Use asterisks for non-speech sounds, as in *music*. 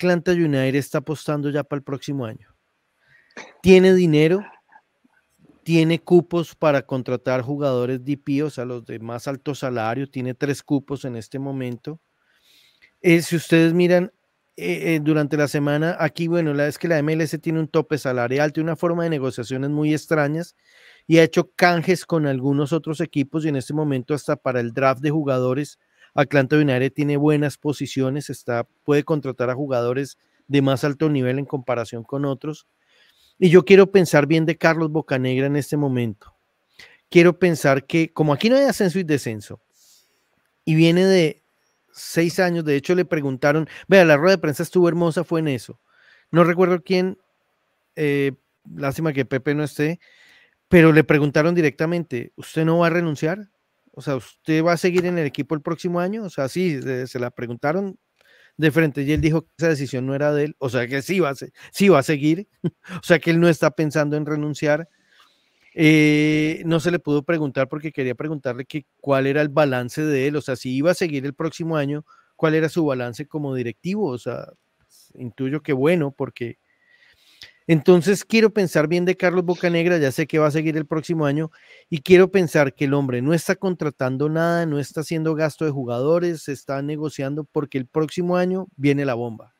Atlanta United está apostando ya para el próximo año? ¿Tiene dinero? tiene cupos para contratar jugadores DP, o sea, los de más alto salario, tiene tres cupos en este momento. Eh, si ustedes miran eh, eh, durante la semana, aquí, bueno, la es que la MLS tiene un tope salarial, tiene una forma de negociaciones muy extrañas y ha hecho canjes con algunos otros equipos y en este momento hasta para el draft de jugadores Atlanta United tiene buenas posiciones, está, puede contratar a jugadores de más alto nivel en comparación con otros. Y yo quiero pensar bien de Carlos Bocanegra en este momento. Quiero pensar que, como aquí no hay ascenso y descenso, y viene de seis años, de hecho le preguntaron, vea, la rueda de prensa estuvo hermosa, fue en eso. No recuerdo quién, eh, lástima que Pepe no esté, pero le preguntaron directamente, ¿usted no va a renunciar? O sea, ¿usted va a seguir en el equipo el próximo año? O sea, sí, se, la preguntaron de frente y él dijo que esa decisión no era de él. O sea, que sí va a, va a seguir. *laughs* o sea, que él no está pensando en renunciar. Eh, no se le pudo preguntar porque quería preguntarle cuál era el balance de él. O sea, si iba a seguir el próximo año, cuál era su balance como directivo. O sea, intuyo que bueno, porque entonces quiero pensar bien de Carlos Bocanegra, ya sé que va a seguir el próximo año, y quiero pensar que el hombre no está contratando nada, no está haciendo gasto de jugadores, se está negociando porque el próximo año viene la bomba.